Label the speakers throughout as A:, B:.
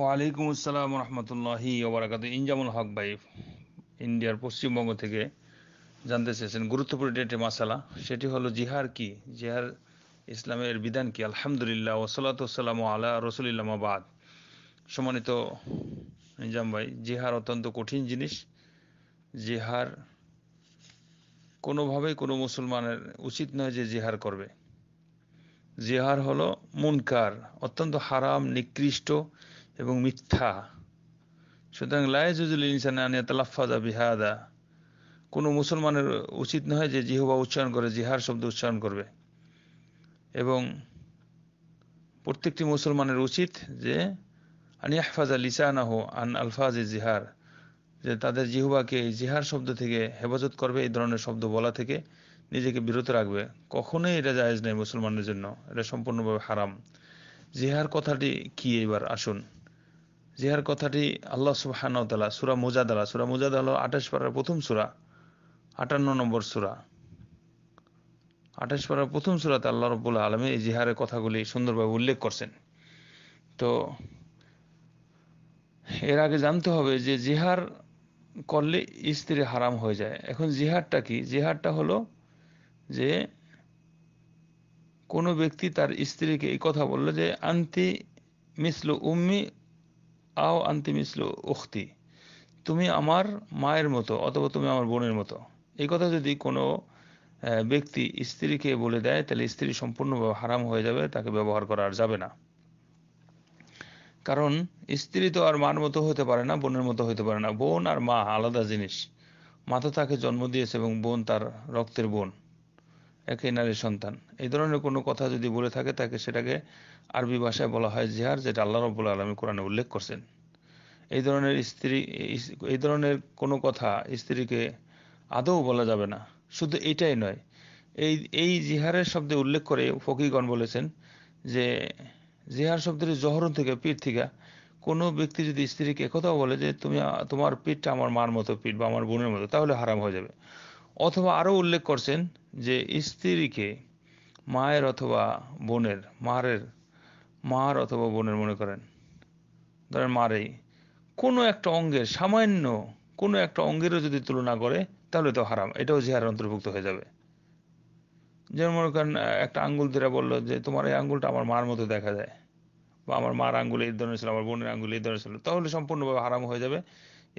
A: ওয়ালাইকুম আসসালাম রহমতুল্লাহি ওবরাকাত ইনজামুল হক ভাই ইন্ডিয়ার পশ্চিমবঙ্গ থেকে জানতে চেয়েছেন গুরুত্বপূর্ণ একটি মাসালা সেটি হলো জিহার কি জিহার ইসলামের বিধান কি আলহামদুলিল্লাহ ওসলাতাম আলা রসুলিল্লামাবাদ সম্মানিত ইনজাম ভাই জিহার অত্যন্ত কঠিন জিনিস জিহার কোনোভাবেই কোনো মুসলমানের উচিত নয় যে জিহার করবে জিহার হলো মুনকার অত্যন্ত হারাম নিকৃষ্ট এবং মিথ্যা সুতরাং লাইজুজুল ইনসান আনিয়া তালাফাজা বিহাদা কোনো মুসলমানের উচিত নয় যে জিহবা উচ্চারণ করে জিহার শব্দ উচ্চারণ করবে এবং প্রত্যেকটি মুসলমানের উচিত যে না লিসানাহ আন আলফাজ জিহার যে তাদের জিহুবাকে জিহার শব্দ থেকে হেফাজত করবে এই ধরনের শব্দ বলা থেকে নিজেকে বিরত রাখবে কখনোই এটা জায়েজ নেই মুসলমানের জন্য এটা সম্পূর্ণভাবে হারাম জিহার কথাটি কি এবার আসুন জিহার কথাটি আল্লাহ সুবাহানতালা সুরা মুজাদালা সুরা মুজাদাল আঠাশ পাড়ার প্রথম সুরা আটান্ন নম্বর সুরা আঠাশ পাড়ার প্রথম সুরাতে আল্লাহ রবুল্লা আলমী এই জিহারের কথাগুলি সুন্দরভাবে উল্লেখ করছেন তো এর আগে জানতে হবে যে জিহার করলে স্ত্রী হারাম হয়ে যায় এখন জিহারটা কি জিহারটা হলো যে কোনো ব্যক্তি তার স্ত্রীকে এই কথা বললো যে আন্তি মিসলু উম্মি আও আন্তি মিসলু উক্তি তুমি আমার মায়ের মতো অথবা তুমি আমার বোনের মতো এই কথা যদি কোনো ব্যক্তি স্ত্রীকে বলে দেয় তাহলে স্ত্রী সম্পূর্ণভাবে হারাম হয়ে যাবে তাকে ব্যবহার করা আর যাবে না কারণ স্ত্রী তো আর মার মতো হতে পারে না বোনের মতো হতে পারে না বোন আর মা আলাদা জিনিস মা তো তাকে জন্ম দিয়েছে এবং বোন তার রক্তের বোন একই নারী সন্তান এই ধরনের কোনো কথা যদি বলে থাকে তাকে সেটাকে আরবি ভাষায় বলা হয় জিহার যেটা আল্লাহ রব্বুল আলমী কোরআনে উল্লেখ করছেন এই ধরনের স্ত্রী এই ধরনের কোনো কথা স্ত্রীকে আদৌ বলা যাবে না শুধু এটাই নয় এই এই জিহারের শব্দে উল্লেখ করে ফকিগণ বলেছেন যে জিহার শব্দের জহরন থেকে পীর থেকে কোনো ব্যক্তি যদি স্ত্রীকে একথাও বলে যে তুমি তোমার পিঠটা আমার মার মতো পিঠ বা আমার বোনের মতো তাহলে হারাম হয়ে যাবে অথবা আরও উল্লেখ করছেন যে স্ত্রীকে মায়ের অথবা বোনের মারের মার অথবা বোনের মনে করেন ধরেন মারে কোনো একটা অঙ্গের সামান্য কোনো একটা অঙ্গেরও যদি তুলনা করে তাহলে তো হারাম এটাও জিহার অন্তর্ভুক্ত হয়ে যাবে যেমন মনে করেন একটা আঙ্গুল ধরে বললো যে তোমার এই আঙ্গুলটা আমার মার মতো দেখা যায় বা আমার মার আঙ্গুল এই ধরনের ছিল আমার বোনের আঙ্গুল এই ধরনের ছিল তাহলে সম্পূর্ণভাবে হারাম হয়ে যাবে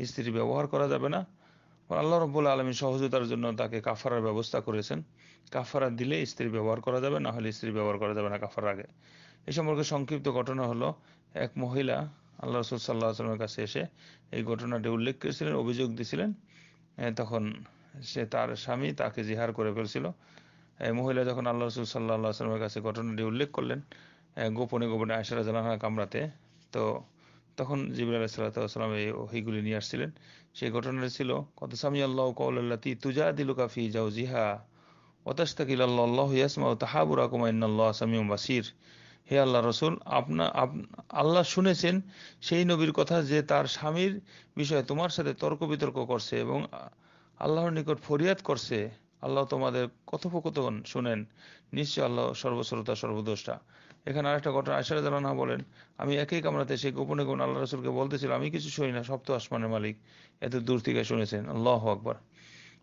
A: স্ত্রী ব্যবহার করা যাবে না আল্লাহ রব্বুল আলমী সহজতার জন্য তাকে কাফারার ব্যবস্থা করেছেন কাফারা দিলে স্ত্রী ব্যবহার করা যাবে না হলে স্ত্রী ব্যবহার করা যাবে না কাফার আগে এ সম্পর্কে সংক্ষিপ্ত ঘটনা হলো এক মহিলা আল্লাহ রসুল সাল্লাহ আসলামের কাছে এসে এই ঘটনাটি উল্লেখ করেছিলেন অভিযোগ দিয়েছিলেন তখন সে তার স্বামী তাকে জিহার করে ফেলছিল এই মহিলা যখন আল্লাহ রসুল সাল্লাহ আসলামের কাছে ঘটনাটি উল্লেখ করলেন গোপনে গোপনে আয়সারা জানা কামরাতে তো তখন জিবুল আলাহ সাল্লাহাম এই ওহিগুলি নিয়ে আসছিলেন সেই ঘটনাটা ছিল কত সামি আল্লাহ কৌল্লা তি তুজা দিলু কাফি যাও জিহা অতাস তাকিল আল্লাহ ইয়াসমা তাহাবুর আকুমা ইন্নআল্লাহ সামিউম বাসির হে আল্লাহ রসুল আপনা আল্লাহ শুনেছেন সেই নবীর কথা যে তার স্বামীর বিষয়ে তোমার সাথে তর্ক বিতর্ক করছে এবং আল্লাহর নিকট ফরিয়াদ করছে আল্লাহ তোমাদের কথোপকথন শুনেন নিশ্চয় আল্লাহ সর্বশ্রোতা সর্বদ্রষ্টা এখানে আরেকটা ঘটনা আশার জালানা বলেন আমি একই কামরাতে সেই গোপনে গোপন আল্লাহ রসুলকে বলতেছিল আমি কিছু শুনি না সপ্ত আসমানের মালিক এত দূর থেকে শুনেছেন আল্লাহ আকবার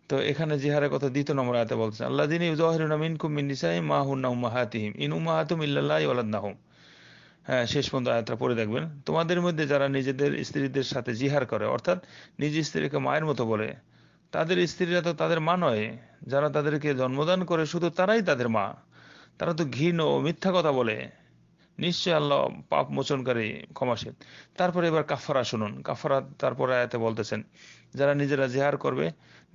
A: তো এখানে জিহারের কথা দ্বিতীয় নম্বর আয়তে বলছেন আল্লাহ দিন জহিরুনা মিনকুম মিন নিসাই মাহুন্না উম্মাহাতিহিম ইন উম্মাহাতুম ইল্লাল্লাহ ওয়ালাদনাহুম হ্যাঁ শেষ পর্যন্ত আয়াতটা পড়ে দেখবেন তোমাদের মধ্যে যারা নিজেদের স্ত্রীদের সাথে জিহার করে অর্থাৎ নিজ স্ত্রীকে মায়ের মতো বলে তাদের স্ত্রীরা তো তাদের মা নয় যারা তাদেরকে জন্মদান করে শুধু তারাই তাদের মা তারা তো ঘৃণ ও মিথ্যা কথা বলে নিশ্চয় আল্লাহ পাপ মোচনকারী ক্ষমাশীল তারপরে এবার কাফারা শুনুন কাফারা তারপরে আয়াতে বলতেছেন যারা নিজেরা জেহার করবে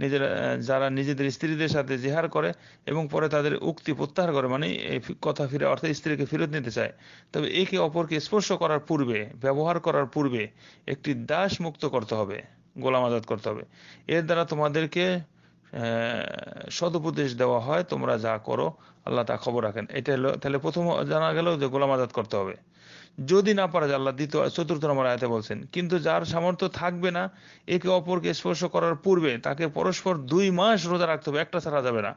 A: নিজেরা যারা নিজেদের স্ত্রীদের সাথে জেহার করে এবং পরে তাদের উক্তি প্রত্যাহার করে মানে এই কথা ফিরে অর্থাৎ স্ত্রীকে ফেরত নিতে চায় তবে একে অপরকে স্পর্শ করার পূর্বে ব্যবহার করার পূর্বে একটি দাস মুক্ত করতে হবে গোলাম আজাদ করতে হবে এর দ্বারা তোমাদেরকে সদুপদেশ দেওয়া হয় তোমরা যা করো আল্লাহ তা খবর রাখেন এটা হলো তাহলে প্রথম জানা গেল যে গোলাম আজাদ করতে হবে যদি না পারা যায় আল্লাহ দ্বিতীয় চতুর্থ নম্বর আয়তে বলছেন কিন্তু যার সামর্থ্য থাকবে না একে অপরকে স্পর্শ করার পূর্বে তাকে পরস্পর দুই মাস রোজা রাখতে হবে একটা ছাড়া যাবে না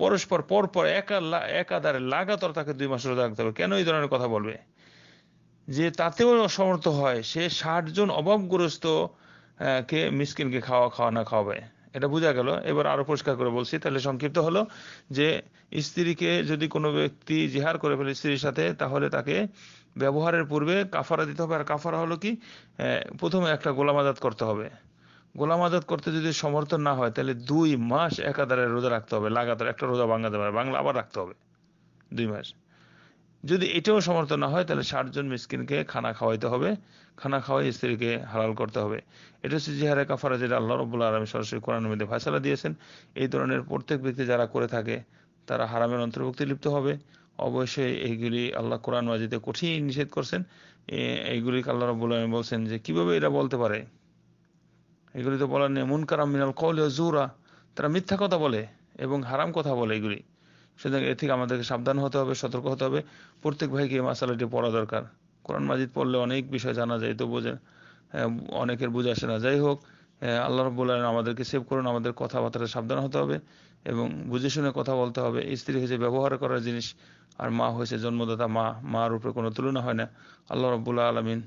A: পরস্পর পরপর একা একাধারে লাগাতার তাকে দুই মাস রোজা রাখতে হবে কেন এই ধরনের কথা বলবে যে তাতেও অসমর্থ হয় সে ষাট জন অভাবগ্রস্ত কে মিসকিনকে খাওয়া খাওয়া না খাওয়াবে এটা বোঝা গেল এবার আরো পরিষ্কার করে বলছি তাহলে সংক্ষিপ্ত হলো যে স্ত্রীকে যদি কোনো ব্যক্তি জিহার করে ফেলে স্ত্রীর সাথে তাহলে তাকে ব্যবহারের পূর্বে কাফারা দিতে হবে আর কাফারা হলো কি প্রথমে একটা গোলাম আজাদ করতে হবে গোলাম আজাদ করতে যদি সমর্থন না হয় তাহলে দুই মাস একাধারে রোজা রাখতে হবে লাগাতার একটা রোজা ভাঙা যাবে বাংলা আবার রাখতে হবে দুই মাস যদি এটাও সমর্থ না হয় তাহলে ষাটজন মিসকিনকে খানা খাওয়াইতে হবে খানা খাওয়াই স্ত্রীকে হালাল করতে হবে এটা হচ্ছে জিহারে কাফারা যেটা আল্লাহ রবুল্লা আলম সরাসরি কোরআন মধ্যে ফাইসালা দিয়েছেন এই ধরনের প্রত্যেক ব্যক্তি যারা করে থাকে তারা হারামের অন্তর্ভুক্তি লিপ্ত হবে অবশ্যই এইগুলি আল্লাহ কোরআন মাজিতে কঠিন নিষেধ করছেন এইগুলিকে আল্লাহ রবুল্লা আলম বলছেন যে কিভাবে এরা বলতে পারে এগুলি তো বলার নেই মুনকারাম মিনাল কৌল জুরা তারা মিথ্যা কথা বলে এবং হারাম কথা বলে এগুলি সুতরাং এ থেকে আমাদেরকে সাবধান হতে হবে সতর্ক হতে হবে প্রত্যেক ভাইকে এই মশালাটি পড়া দরকার কোরআন মাজিদ পড়লে অনেক বিষয় জানা যায় তো বোঝে হ্যাঁ, অনেকের বুঝে আসে না যাই হোক হ্যাঁ, আল্লাহ রব্বুল আমাদেরকে সেভ করুন আমাদের কথাবার্তাটা সাবধান হতে হবে এবং বুঝে শুনে কথা বলতে হবে স্ত্রী হয়েছে ব্যবহার করার জিনিস আর মা হয়েছে জন্মদাতা মা মার উপরে কোনো তুলনা হয় না আল্লাহ রব্বুল্লাহ আলমিন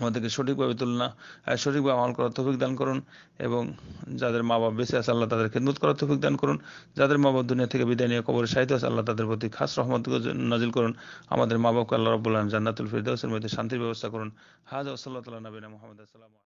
A: আমাদেরকে সঠিকভাবে তুলনা সঠিকভাবে আমল করার তৌফিক দান করুন এবং যাদের মা বাবা বেঁচে আছে আল্লাহ তাদের খেদমত করার তৌফিক দান করুন যাদের মা বাবা দুনিয়া থেকে বিদায় নিয়ে কবরে সাহিত্য আছে আল্লাহ তাদের প্রতি খাস রহমত নাজিল করুন আমাদের মা বাবাকে আল্লাহ রবুল্লাহ জান্নাতুল ফিরদাউসের মধ্যে শান্তির ব্যবস্থা করুন হাজ তালা নবীনা মোহাম্মদ আসসালাম